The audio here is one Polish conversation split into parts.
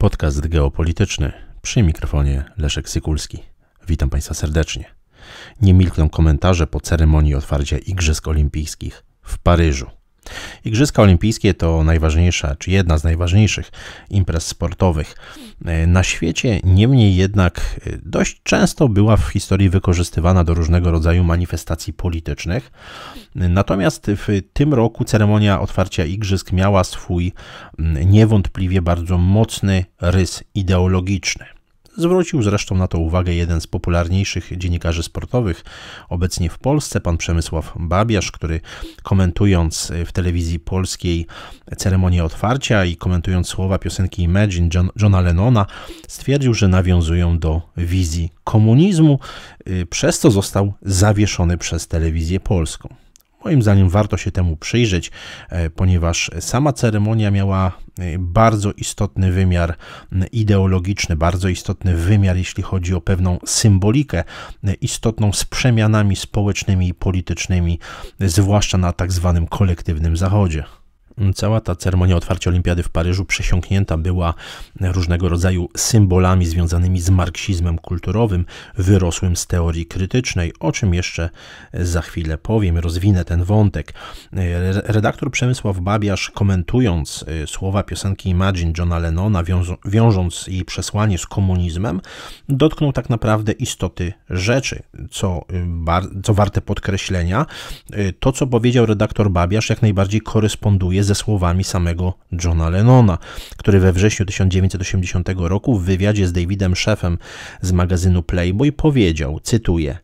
Podcast geopolityczny przy mikrofonie Leszek Sykulski. Witam Państwa serdecznie. Nie milkną komentarze po ceremonii otwarcia Igrzysk Olimpijskich w Paryżu. Igrzyska Olimpijskie to najważniejsza, czy jedna z najważniejszych imprez sportowych e, na świecie. Niemniej jednak e, dość często była w historii wykorzystywana do różnego rodzaju manifestacji politycznych. E, natomiast w tym roku ceremonia otwarcia Igrzysk miała swój niewątpliwie bardzo mocny rys ideologiczny. Zwrócił zresztą na to uwagę jeden z popularniejszych dziennikarzy sportowych obecnie w Polsce, pan Przemysław Babiarz, który komentując w telewizji polskiej ceremonię otwarcia i komentując słowa piosenki Imagine John, Johna Lennona, stwierdził, że nawiązują do wizji komunizmu, y, przez co został zawieszony przez telewizję polską. Moim zdaniem warto się temu przyjrzeć, e, ponieważ sama ceremonia miała Y, bardzo istotny wymiar ideologiczny, bardzo istotny wymiar, jeśli chodzi o pewną symbolikę y, istotną z przemianami społecznymi i politycznymi, y, zwłaszcza na tak zwanym kolektywnym zachodzie cała ta ceremonia otwarcia Olimpiady w Paryżu przesiąknięta była różnego rodzaju symbolami związanymi z marksizmem kulturowym, wyrosłym z teorii krytycznej, o czym jeszcze za chwilę powiem, rozwinę ten wątek. Redaktor Przemysław Babiarz, komentując y, słowa piosenki Imagine Johna Lennona, wiążąc jej przesłanie z komunizmem, dotknął tak naprawdę istoty rzeczy, co, y, co warte podkreślenia. Y, to, co powiedział redaktor Babiarz, jak najbardziej koresponduje z ze słowami samego Johna Lennona, który we wrześniu 1980 roku w wywiadzie z Davidem Szefem z magazynu Playboy powiedział, cytuję,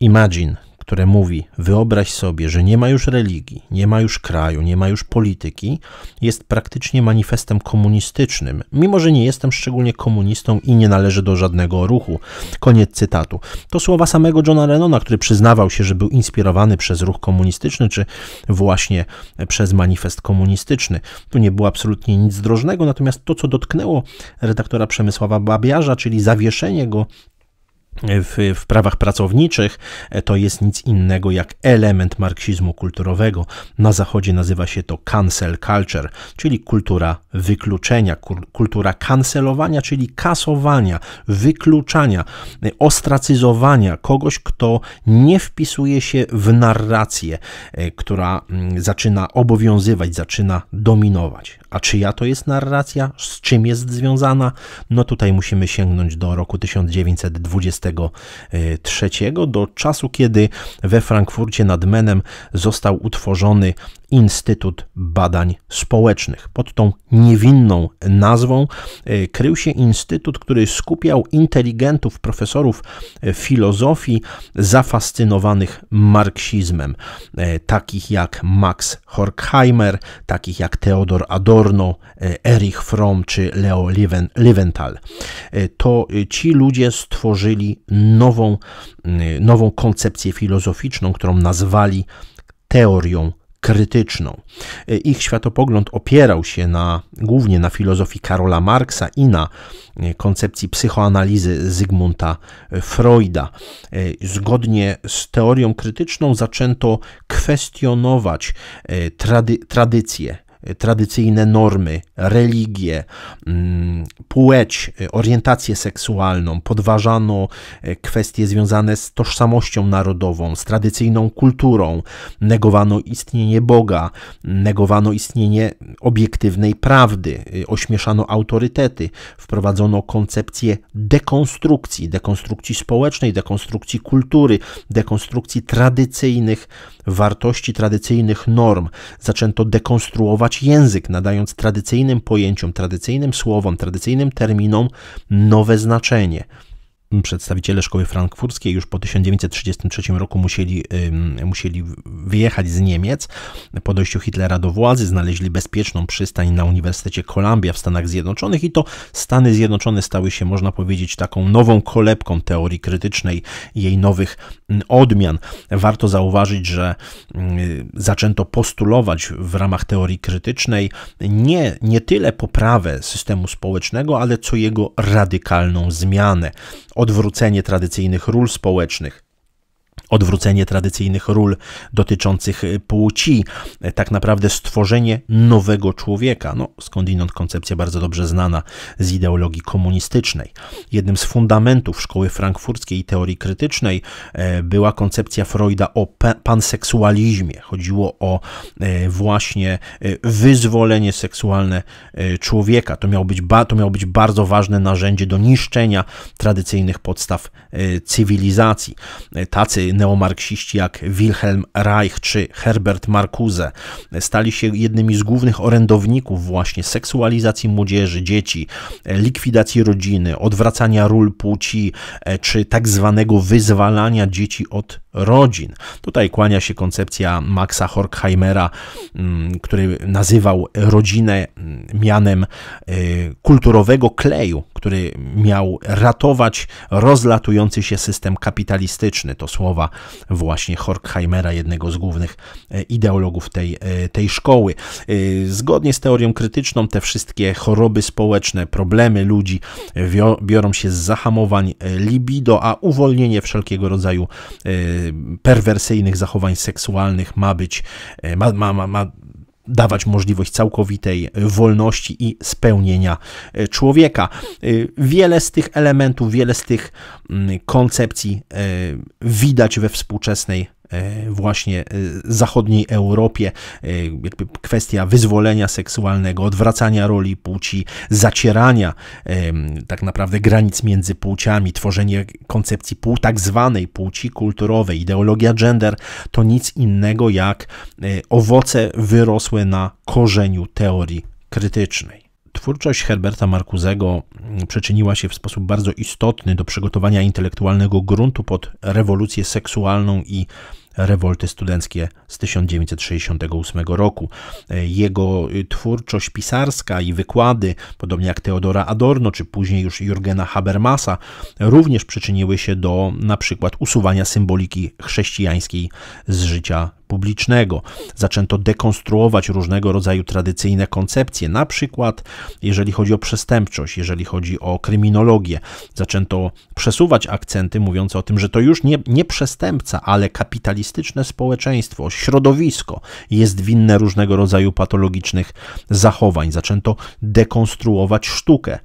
Imagine które mówi: Wyobraź sobie, że nie ma już religii, nie ma już kraju, nie ma już polityki, jest praktycznie manifestem komunistycznym, mimo że nie jestem szczególnie komunistą i nie należy do żadnego ruchu. Koniec cytatu. To słowa samego Johna Lennona, który przyznawał się, że był inspirowany przez ruch komunistyczny, czy właśnie przez manifest komunistyczny. Tu nie było absolutnie nic drożnego, natomiast to, co dotknęło redaktora Przemysława Babiarza, czyli zawieszenie go w, w prawach pracowniczych e, to jest nic innego jak element marksizmu kulturowego. Na Zachodzie nazywa się to cancel culture, czyli kultura wykluczenia, kultura kancelowania, czyli kasowania, wykluczania, e, ostracyzowania kogoś, kto nie wpisuje się w narrację, e, która mm, zaczyna obowiązywać, zaczyna dominować. A czyja to jest narracja? Z czym jest związana? No tutaj musimy sięgnąć do roku 1923, e, do czasu, kiedy we Frankfurcie nad Menem został utworzony Instytut Badań Społecznych. Pod tą niewinną nazwą e, krył się instytut, który skupiał inteligentów, profesorów e, filozofii zafascynowanych marksizmem, e, takich jak Max Horkheimer, takich jak Theodor Adorno, Erich Fromm czy Leo Leventhal. To ci ludzie stworzyli nową, nową koncepcję filozoficzną, którą nazwali teorią krytyczną. E, ich światopogląd opierał się na, głównie na filozofii Karola Marksa i na e, koncepcji psychoanalizy Zygmunta e, Freuda. Zgodnie z teorią krytyczną zaczęto kwestionować trady, tradycje tradycyjne normy, religię, mm, płeć, y, orientację seksualną, podważano y, kwestie związane z tożsamością narodową, z tradycyjną kulturą, negowano istnienie Boga, negowano istnienie obiektywnej prawdy, y, ośmieszano autorytety, wprowadzono koncepcję dekonstrukcji, dekonstrukcji społecznej, dekonstrukcji kultury, dekonstrukcji tradycyjnych wartości, tradycyjnych norm. Zaczęto dekonstruować zmieniać język, nadając tradycyjnym pojęciom, tradycyjnym słowom, tradycyjnym terminom nowe znaczenie przedstawiciele szkoły frankfurskiej już po 1933 roku musieli, musieli wyjechać z Niemiec. Po dojściu Hitlera do władzy znaleźli bezpieczną przystań na Uniwersytecie Columbia w Stanach Zjednoczonych i to Stany Zjednoczone stały się, można powiedzieć, taką nową kolebką teorii krytycznej i jej nowych mm, odmian. Warto zauważyć, że mm, zaczęto postulować w ramach teorii krytycznej nie, nie tyle poprawę systemu społecznego, ale co jego radykalną zmianę. Od odwrócenie tradycyjnych ról społecznych, odwrócenie tradycyjnych ról dotyczących y, płci, e, tak naprawdę stworzenie nowego człowieka. No, skądinąd koncepcja bardzo dobrze znana z ideologii komunistycznej. Jednym z fundamentów szkoły frankfurskiej i teorii krytycznej e, była koncepcja Freuda o panseksualizmie. Chodziło o e, właśnie wyzwolenie seksualne człowieka. To miało być, to miało być bardzo ważne narzędzie do niszczenia tradycyjnych podstaw cywilizacji. Tacy neomarksiści jak Wilhelm Reich czy Herbert Marcuse stali się jednymi z głównych orędowników właśnie seksualizacji młodzieży, dzieci, likwidacji rodziny, odwracania ról płci e, czy tak zwanego wyzwalania dzieci od rodzin. Tutaj kłania się koncepcja Maxa Horkheimera, mm, który nazywał rodzinę mm, mianem e, kulturowego kleju, który miał ratować rozlatujący się system kapitalistyczny. To słowa słowa właśnie Horkheimera, jednego z głównych e, ideologów tej, e, tej szkoły. E, zgodnie z teorią krytyczną, te wszystkie choroby społeczne, problemy ludzi biorą się z zahamowań libido, a uwolnienie wszelkiego rodzaju perwersyjnych zachowań seksualnych ma być, ma, ma, ma, dawać możliwość całkowitej e, wolności i spełnienia e, człowieka. E, wiele z tych elementów, wiele z tych mm, koncepcji widać we współczesnej E, właśnie e, zachodniej Europie, e, jakby kwestia wyzwolenia seksualnego, odwracania roli płci, zacierania tak naprawdę granic między płciami, tworzenie koncepcji pół, tak zwanej płci kulturowej, ideologia gender, to nic innego jak owoce wyrosłe na korzeniu teorii krytycznej. Twórczość Herberta Marcuzego przyczyniła się w sposób bardzo istotny do przygotowania intelektualnego gruntu pod rewolucję seksualną i rewolty studenckie z 1968 roku. Jego y, twórczość pisarska i wykłady, podobnie jak Teodora Adorno czy później już Jurgena Habermasa, również przyczyniły się do na przykład usuwania symboliki chrześcijańskiej z życia publicznego. Zaczęto dekonstruować różnego rodzaju tradycyjne koncepcje, na przykład jeżeli chodzi o przestępczość, jeżeli chodzi o kryminologię. Zaczęto przesuwać akcenty mówiące o tym, że to już nie, nie przestępca, ale kapitalistyczne społeczeństwo, środowisko jest winne różnego rodzaju patologicznych zachowań. Zaczęto dekonstruować sztukę,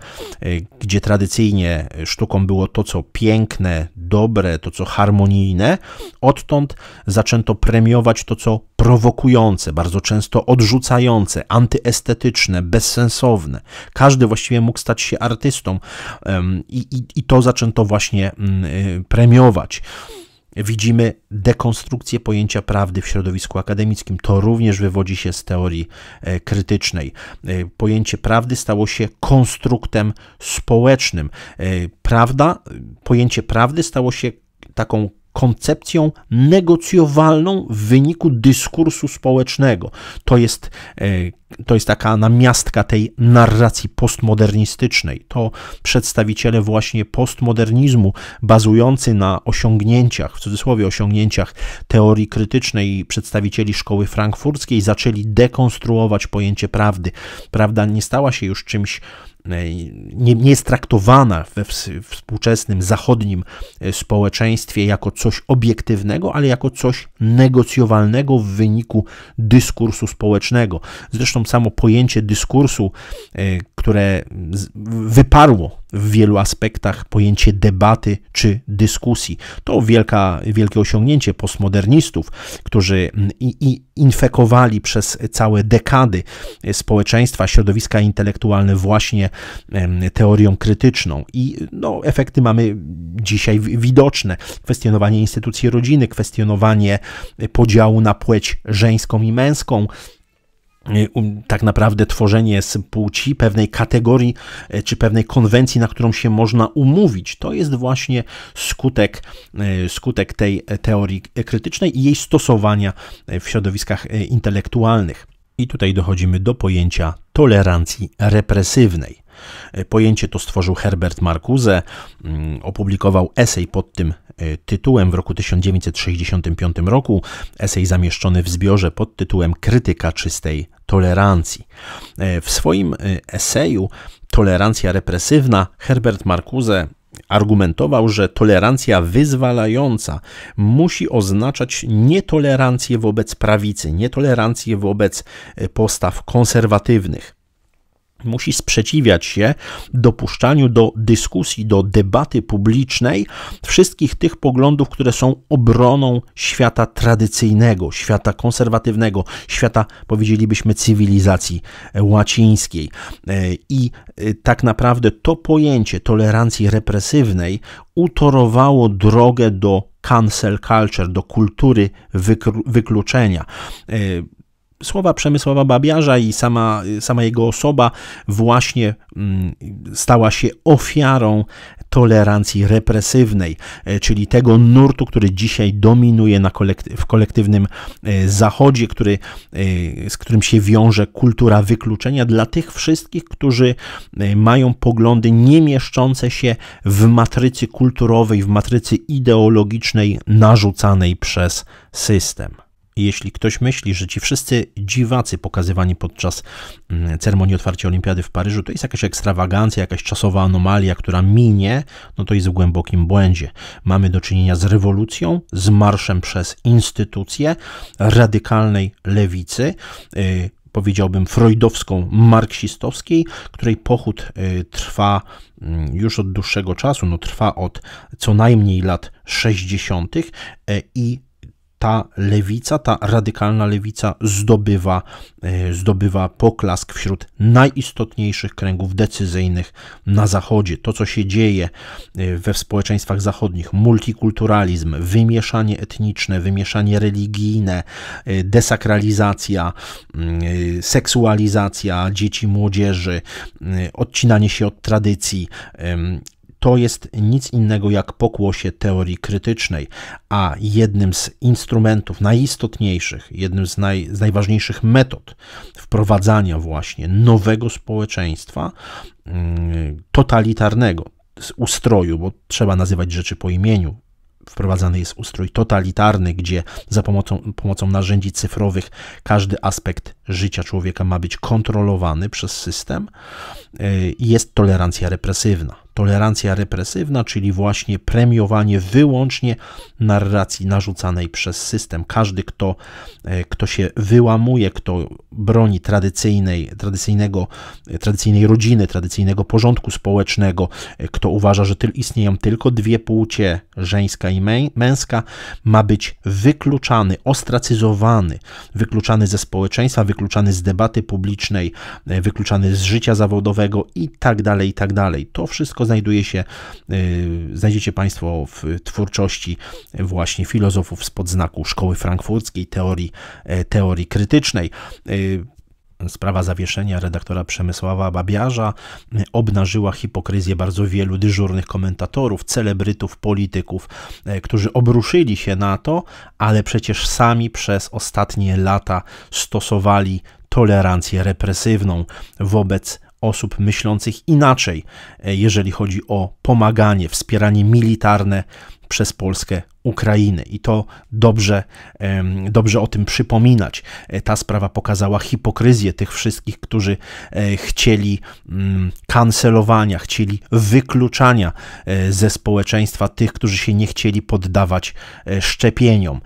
y, gdzie tradycyjnie sztuką było to, co piękne, dobre, to, co harmonijne. Odtąd zaczęto premiować promować to, co prowokujące, bardzo często odrzucające, antyestetyczne, bezsensowne. Każdy właściwie mógł stać się artystą i, i, i to zaczęto właśnie mm, y, premiować. Widzimy dekonstrukcję pojęcia prawdy w środowisku akademickim. To również wywodzi się z teorii e, krytycznej. E, pojęcie prawdy stało się konstruktem społecznym. E, prawda, pojęcie prawdy stało się taką koncepcją negocjowalną w wyniku dyskursu społecznego. To jest e, to jest taka namiastka tej narracji postmodernistycznej. To przedstawiciele właśnie postmodernizmu bazujący na osiągnięciach, w cudzysłowie osiągnięciach teorii krytycznej przedstawicieli szkoły frankfurckiej zaczęli dekonstruować pojęcie prawdy. Prawda nie stała się już czymś e, nie, nie, jest traktowana we współczesnym zachodnim e, społeczeństwie jako coś obiektywnego, ale jako coś negocjowalnego w wyniku dyskursu społecznego. Zresztą zresztą samo pojęcie dyskursu, e, które wyparło w wielu aspektach pojęcie debaty czy dyskusji. To wielka, wielkie osiągnięcie postmodernistów, którzy i, i infekowali przez całe dekady e, społeczeństwa, środowiska intelektualne właśnie teorią krytyczną. I no, efekty mamy dzisiaj widoczne. Kwestionowanie instytucji rodziny, kwestionowanie e, podziału na płeć żeńską i męską, Y, um, tak naprawdę tworzenie z płci pewnej kategorii e, czy pewnej konwencji, na którą się można umówić. To jest właśnie skutek, e, skutek tej e, teorii krytycznej i jej stosowania w środowiskach intelektualnych. I tutaj dochodzimy do pojęcia tolerancji represywnej. Pojęcie to stworzył Herbert Marcuse, mm, opublikował esej pod tym E, tytułem w roku 1965 roku, esej zamieszczony w zbiorze pod tytułem Krytyka czystej tolerancji. E, w swoim e, eseju Tolerancja represywna Herbert Marcuse argumentował, że tolerancja wyzwalająca musi oznaczać nietolerancję wobec prawicy, nietolerancję wobec postaw konserwatywnych musi sprzeciwiać się dopuszczaniu do dyskusji, do debaty publicznej wszystkich tych poglądów, które są obroną świata tradycyjnego, świata konserwatywnego, świata, powiedzielibyśmy, cywilizacji łacińskiej. E, I e, tak naprawdę to pojęcie tolerancji represywnej utorowało drogę do cancel culture, do kultury wykluczenia. E, słowa Przemysława Babiarza i sama, sama jego osoba właśnie mm, stała się ofiarą tolerancji represywnej, e, czyli tego nurtu, który dzisiaj dominuje na kolekty w kolektywnym e, zachodzie, który, e, z którym się wiąże kultura wykluczenia dla tych wszystkich, którzy mają poglądy nie mieszczące się w matrycy kulturowej, w matrycy ideologicznej narzucanej przez system. Jeśli ktoś myśli, że ci wszyscy dziwacy pokazywani podczas mm, ceremonii otwarcia Olimpiady w Paryżu to jest jakaś ekstrawagancja, jakaś czasowa anomalia, która minie, no to jest w głębokim błędzie. Mamy do czynienia z rewolucją, z marszem przez instytucje radykalnej lewicy, y, powiedziałbym, freudowską, marksistowskiej, której pochód y, trwa mm, już od dłuższego czasu, no trwa od co najmniej lat 60. Y, i ta lewica, ta radykalna lewica zdobywa, e, zdobywa poklask wśród najistotniejszych kręgów decyzyjnych na Zachodzie. To, co się dzieje e, we społeczeństwach zachodnich, multikulturalizm, wymieszanie etniczne, wymieszanie religijne, e, desakralizacja, seksualizacja dzieci, młodzieży, odcinanie się od tradycji, to jest nic innego jak pokłosie teorii krytycznej, a jednym z instrumentów najistotniejszych, jednym z, naj, z najważniejszych metod wprowadzania właśnie nowego społeczeństwa mm, totalitarnego, ustroju, bo trzeba nazywać rzeczy po imieniu, wprowadzany jest ustrój totalitarny, gdzie za pomocą, pomocą narzędzi cyfrowych każdy aspekt życia człowieka ma być kontrolowany przez system i y, jest tolerancja represywna tolerancja represywna, czyli właśnie premiowanie wyłącznie narracji narzucanej przez system. Każdy, kto, e, kto się wyłamuje, kto broni tradycyjnej, tradycyjnego, e, tradycyjnej rodziny, tradycyjnego porządku społecznego, e, kto uważa, że tyl, istnieją tylko dwie płcie, żeńska i męska, ma być wykluczany, ostracyzowany, wykluczany ze społeczeństwa, wykluczany z debaty publicznej, wykluczany z życia zawodowego i tak dalej, i tak dalej. To wszystko znajduje się, y, znajdziecie Państwo w twórczości właśnie filozofów spod znaku Szkoły Frankfurckiej, teorii, e, teorii krytycznej. Y, sprawa zawieszenia redaktora Przemysława Babiarza y, obnażyła hipokryzję bardzo wielu dyżurnych komentatorów, celebrytów, polityków, e, którzy obruszyli się na to, ale przecież sami przez ostatnie lata stosowali tolerancję represywną wobec osób myślących inaczej, e, jeżeli chodzi o pomaganie, wspieranie militarne przez Polskę Ukrainy i to dobrze, dobrze o tym przypominać. E, ta sprawa pokazała hipokryzję tych wszystkich, którzy e, chcieli mm, kancelowania, chcieli wykluczania e, ze społeczeństwa tych, którzy się nie chcieli poddawać szczepieniom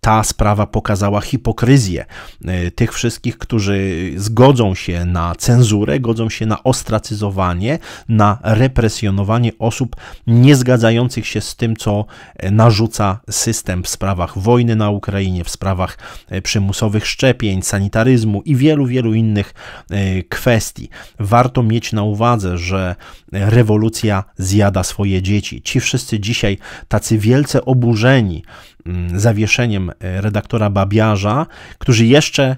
ta sprawa pokazała hipokryzję tych wszystkich, którzy zgodzą się na cenzurę, godzą się na ostracyzowanie, na represjonowanie osób niezgadzających się z tym, co na narzuca system w sprawach wojny na Ukrainie, w sprawach e, przymusowych szczepień, sanitaryzmu i wielu, wielu innych e, kwestii. Warto mieć na uwadze, że e, rewolucja zjada swoje dzieci. Ci wszyscy dzisiaj tacy wielce oburzeni mm, zawieszeniem redaktora Babiarza, którzy jeszcze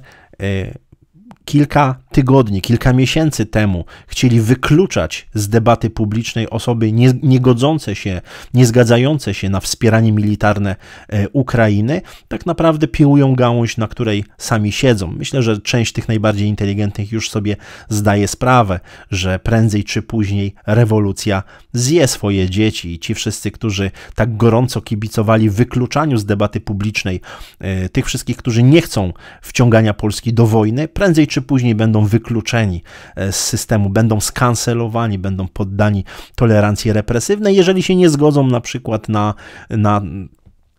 kilka tygodni, kilka miesięcy temu chcieli wykluczać z debaty publicznej osoby nie, niegodzące się, niezgadzające się na wspieranie militarne e, Ukrainy, tak naprawdę piłują gałąź, na której sami siedzą. Myślę, że część tych najbardziej inteligentnych już sobie zdaje sprawę, że prędzej czy później rewolucja zje swoje dzieci i ci wszyscy, którzy tak gorąco kibicowali wykluczaniu z debaty publicznej e, tych wszystkich, którzy nie chcą wciągania Polski do wojny, prędzej czy później będą wykluczeni e, z systemu, będą skancelowani, będą poddani tolerancji represywnej, jeżeli się nie zgodzą na przykład na, na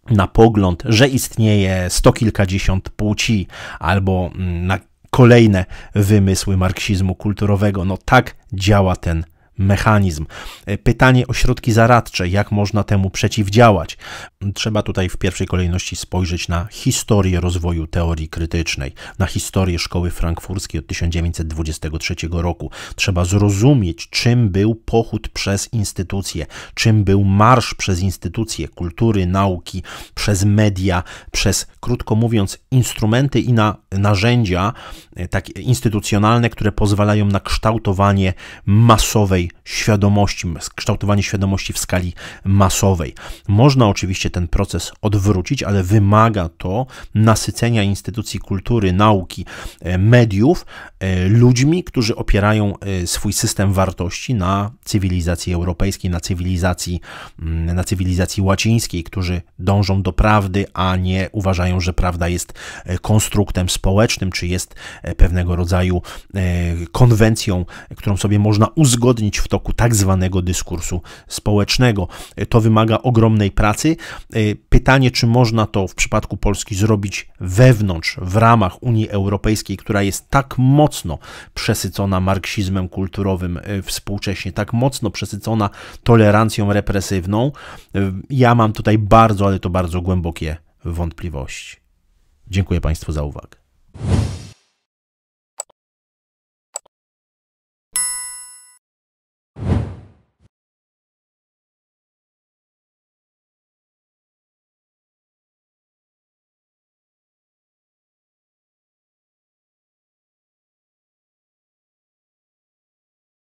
na pogląd, że istnieje sto kilkadziesiąt płci albo mm, na kolejne wymysły marksizmu kulturowego. No tak działa ten mechanizm. E, pytanie o środki zaradcze, jak można temu przeciwdziałać. Trzeba tutaj w pierwszej kolejności spojrzeć na historię rozwoju teorii krytycznej, na historię szkoły frankfurskiej od 1923 roku. Trzeba zrozumieć, czym był pochód przez instytucje, czym był marsz przez instytucje kultury, nauki, przez media, przez, krótko mówiąc, instrumenty i na narzędzia e, takie instytucjonalne, które pozwalają na kształtowanie masowej świadomości, kształtowanie świadomości w skali masowej. Można oczywiście ten proces odwrócić, ale wymaga to nasycenia instytucji kultury, nauki, e, mediów e, ludźmi, którzy opierają e, swój system wartości na cywilizacji europejskiej, na cywilizacji, mm, na cywilizacji łacińskiej, którzy dążą do prawdy, a nie uważają, że prawda jest konstruktem społecznym, czy jest pewnego rodzaju konwencją, którą sobie można uzgodnić w toku tak zwanego dyskursu społecznego. E, to wymaga ogromnej pracy. E, pytanie, czy można to w przypadku Polski zrobić wewnątrz, w ramach Unii Europejskiej, która jest tak mocno przesycona marksizmem kulturowym e, współcześnie, tak mocno przesycona tolerancją represywną. Ja mam tutaj bardzo, ale to bardzo głębokie wątpliwości. Dziękuję Państwu za uwagę.